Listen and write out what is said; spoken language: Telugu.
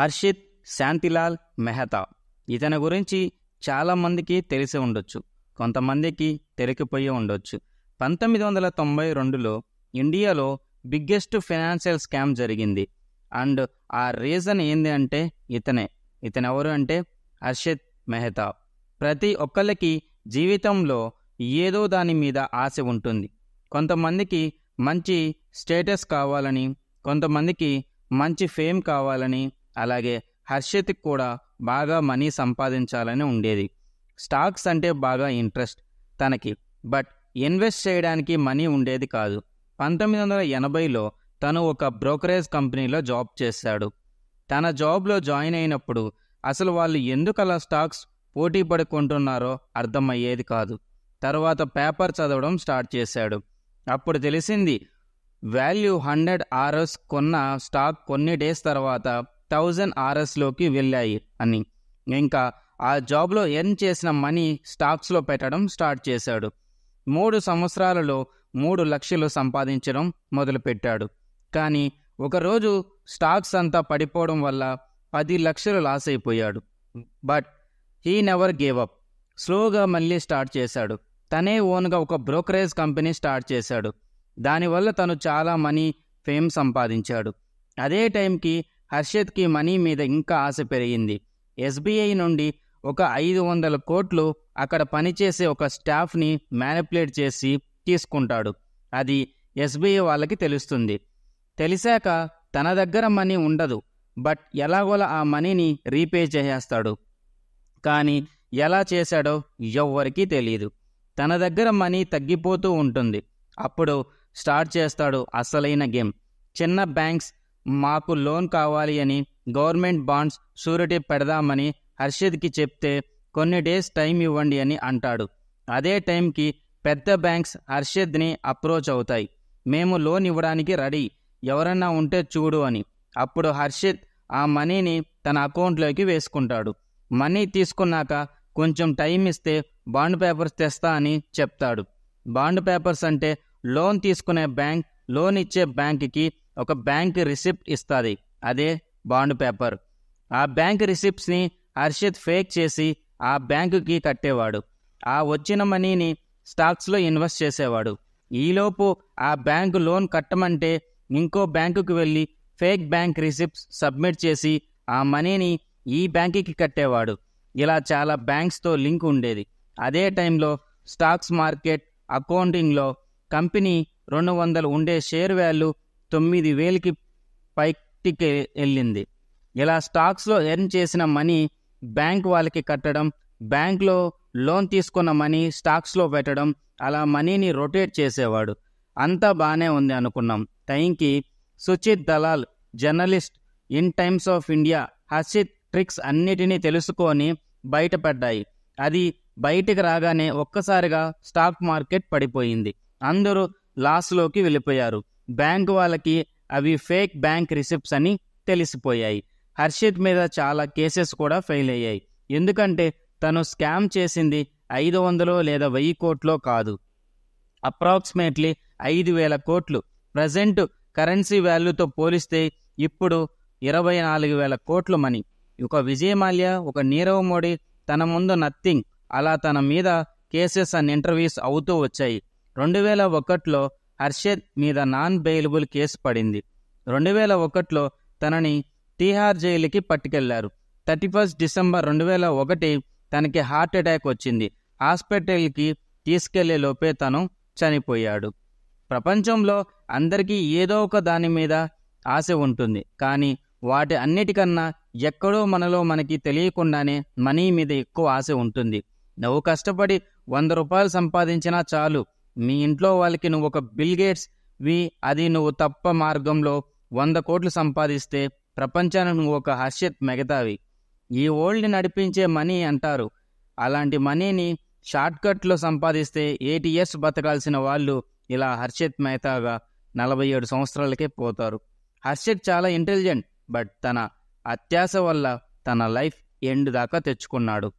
హర్షిత్ శాంతిలాల్ మెహతా ఇతని గురించి చాలామందికి తెలిసి ఉండొచ్చు కొంతమందికి తెరికిపోయి ఉండొచ్చు పంతొమ్మిది వందల తొంభై రెండులో ఇండియాలో బిగ్గెస్ట్ ఫైనాన్షియల్ స్కామ్ జరిగింది అండ్ ఆ రీజన్ ఏంది అంటే ఇతనే ఇతను ఎవరు అంటే హర్షిత్ మెహతా ప్రతి ఒక్కళ్ళకి జీవితంలో ఏదో దాని మీద ఆశ ఉంటుంది కొంతమందికి మంచి స్టేటస్ కావాలని కొంతమందికి మంచి ఫేమ్ కావాలని అలాగే హర్షిత్కి కూడా బాగా మనీ సంపాదించాలని ఉండేది స్టాక్స్ అంటే బాగా ఇంట్రెస్ట్ తనకి బట్ ఇన్వెస్ట్ చేయడానికి మనీ ఉండేది కాదు పంతొమ్మిది వందల ఎనభైలో తను ఒక బ్రోకరేజ్ కంపెనీలో జాబ్ చేశాడు తన జాబ్లో జాయిన్ అయినప్పుడు అసలు వాళ్ళు ఎందుకు అలా స్టాక్స్ పోటీ పడుకుంటున్నారో అర్థమయ్యేది కాదు తర్వాత పేపర్ చదవడం స్టార్ట్ చేశాడు అప్పుడు తెలిసింది వాల్యూ హండ్రెడ్ ఆర్ఎస్ కొన్న స్టాక్ కొన్ని డేస్ తర్వాత థౌజండ్ ఆర్ఎస్లోకి వెళ్ళాయి అని ఇంకా ఆ జాబ్లో ఎర్న్ చేసిన మనీ స్టాక్స్లో పెట్టడం స్టార్ట్ చేశాడు మూడు సంవత్సరాలలో మూడు లక్షలు సంపాదించడం మొదలుపెట్టాడు కానీ ఒకరోజు స్టాక్స్ అంతా పడిపోవడం వల్ల పది లక్షలు లాస్ అయిపోయాడు but he never gave up స్లోగా మళ్ళీ స్టార్ట్ చేశాడు తనే ఓన్గా ఒక బ్రోకరేజ్ కంపెనీ స్టార్ట్ చేశాడు దానివల్ల తను చాలా మనీ ఫేమ్ సంపాదించాడు అదే టైంకి హర్షద్కి మనీ మీద ఇంకా ఆశ పెరిగింది ఎస్బీఐ నుండి ఒక ఐదు వందల కోట్లు అక్కడ పనిచేసే ఒక స్టాఫ్ని మ్యానిపులేట్ చేసి తీసుకుంటాడు అది ఎస్బీఐ వాళ్ళకి తెలుస్తుంది తెలిసాక తన దగ్గర మనీ ఉండదు బట్ ఎలాగోలా ఆ మనీని రీపే చేసేస్తాడు కానీ ఎలా చేశాడో ఎవ్వరికీ తెలియదు తన దగ్గర మనీ తగ్గిపోతూ ఉంటుంది అప్పుడు స్టార్ట్ చేస్తాడు అసలైన గేమ్ చిన్న బ్యాంక్స్ మాకు లోన్ కావాలి అని గవర్నమెంట్ బాండ్స్ షూరిటీ పెడదామని హర్షిద్కి చెప్తే కొన్ని డేస్ టైం ఇవ్వండి అని అంటాడు అదే టైంకి పెద్ద బ్యాంక్స్ హర్షిద్ని అప్రోచ్ అవుతాయి మేము లోన్ ఇవ్వడానికి రెడీ ఎవరన్నా ఉంటే చూడు అని అప్పుడు హర్షిత్ ఆ మనీని తన అకౌంట్లోకి వేసుకుంటాడు మనీ తీసుకున్నాక కొంచెం టైం ఇస్తే బాండ్ పేపర్స్ తెస్తా అని చెప్తాడు బాండ్ పేపర్స్ అంటే లోన్ తీసుకునే బ్యాంక్ లోన్ ఇచ్చే బ్యాంక్కి ఒక బ్యాంక్ రిసిప్ట్ ఇస్తుంది అదే బాండ్ పేపర్ ఆ బ్యాంక్ రిసిప్ట్స్ని హర్షిత్ ఫేక్ చేసి ఆ బ్యాంకుకి కట్టేవాడు ఆ వచ్చిన మనీని స్టాక్స్లో ఇన్వెస్ట్ చేసేవాడు ఈలోపు ఆ బ్యాంకు లోన్ కట్టమంటే ఇంకో బ్యాంకుకి వెళ్ళి ఫేక్ బ్యాంక్ రిసిప్ట్స్ సబ్మిట్ చేసి ఆ మనీని ఈ బ్యాంకుకి కట్టేవాడు ఇలా చాలా బ్యాంక్స్తో లింక్ ఉండేది అదే టైంలో స్టాక్స్ మార్కెట్ అకౌంటింగ్లో కంపెనీ రెండు వందలు ఉండే షేర్ వాల్యూ తొమ్మిది వేలకి పైకి వెళ్ళింది ఇలా స్టాక్స్లో ఎర్న్ చేసిన మనీ బ్యాంక్ వాళ్ళకి కట్టడం బ్యాంక్లో లోన్ తీసుకున్న మనీ స్టాక్స్లో పెట్టడం అలా మనీని రొటేట్ చేసేవాడు అంతా బాగానే ఉంది అనుకున్నాం టైంకి Sucheta Dalal journalist in Times of India Harshad tricks అన్నిటినీ తెలుసుకొని బయటపడ్డాయి అది బయటికి రాగానే ఒక్కసారిగా స్టాక్ మార్కెట్ పడిపోయింది అందరూ లాస్లోకి వెళ్ళిపోయారు బ్యాంక్ వాళ్ళకి అవి ఫేక్ బ్యాంక్ రిసిప్ట్స్ అని తెలిసిపోయాయి హర్షిత్ మీద చాలా కేసెస్ కూడా ఫెయిల్ అయ్యాయి ఎందుకంటే తను స్కామ్ చేసింది ఐదు వందలో లేదా వెయ్యి కోట్లో కాదు అప్రాక్సిమేట్లీ ఐదు వేల కోట్లు ప్రజెంట్ కరెన్సీ వాల్యూతో పోలిస్తే ఇప్పుడు ఇరవై నాలుగు వేల కోట్లు మనీ ఒక విజయ్ మాల్యా ఒక నీరవ్ మోడీ తన ముందు నథింగ్ అలా తన మీద కేసెస్ అండ్ ఇంటర్వ్యూస్ అవుతూ వచ్చాయి రెండు వేల ఒకటిలో అర్షద్ మీద నాన్ బెయిలబుల్ కేసు పడింది రెండు వేల ఒకటిలో తనని తీహార్ జైలుకి పట్టుకెళ్లారు థర్టీ ఫస్ట్ డిసెంబర్ రెండు వేల ఒకటి తనకి హార్ట్ అటాక్ వచ్చింది హాస్పిటల్కి తీసుకెళ్లే లోపే తను చనిపోయాడు ప్రపంచంలో అందరికీ ఏదో ఒక దాని మీద ఆశ ఉంటుంది కానీ వాటి అన్నిటికన్నా ఎక్కడో మనలో మనకి తెలియకుండానే మనీ మీద ఎక్కువ ఆశ ఉంటుంది నువ్వు కష్టపడి వంద రూపాయలు సంపాదించినా చాలు మీ ఇంట్లో వాళ్ళకి నువ్వు ఒక బిల్ గేట్స్ వి అది నువ్వు తప్ప మార్గంలో వంద కోట్లు సంపాదిస్తే ప్రపంచానికి నువ్వు ఒక హర్ష్యత్ మిగతావి ఈ ఓల్డ్ని నడిపించే మనీ అంటారు అలాంటి మనీని షార్ట్కట్లో సంపాదిస్తే ఏటీఎస్ బతకాల్సిన వాళ్ళు ఇలా హర్షత్ మెహతాగా నలభై ఏడు సంవత్సరాలకే పోతారు హర్షత్ చాలా ఇంటెలిజెంట్ బట్ తన అత్యాశ వల్ల తన లైఫ్ ఎండ్ దాకా తెచ్చుకున్నాడు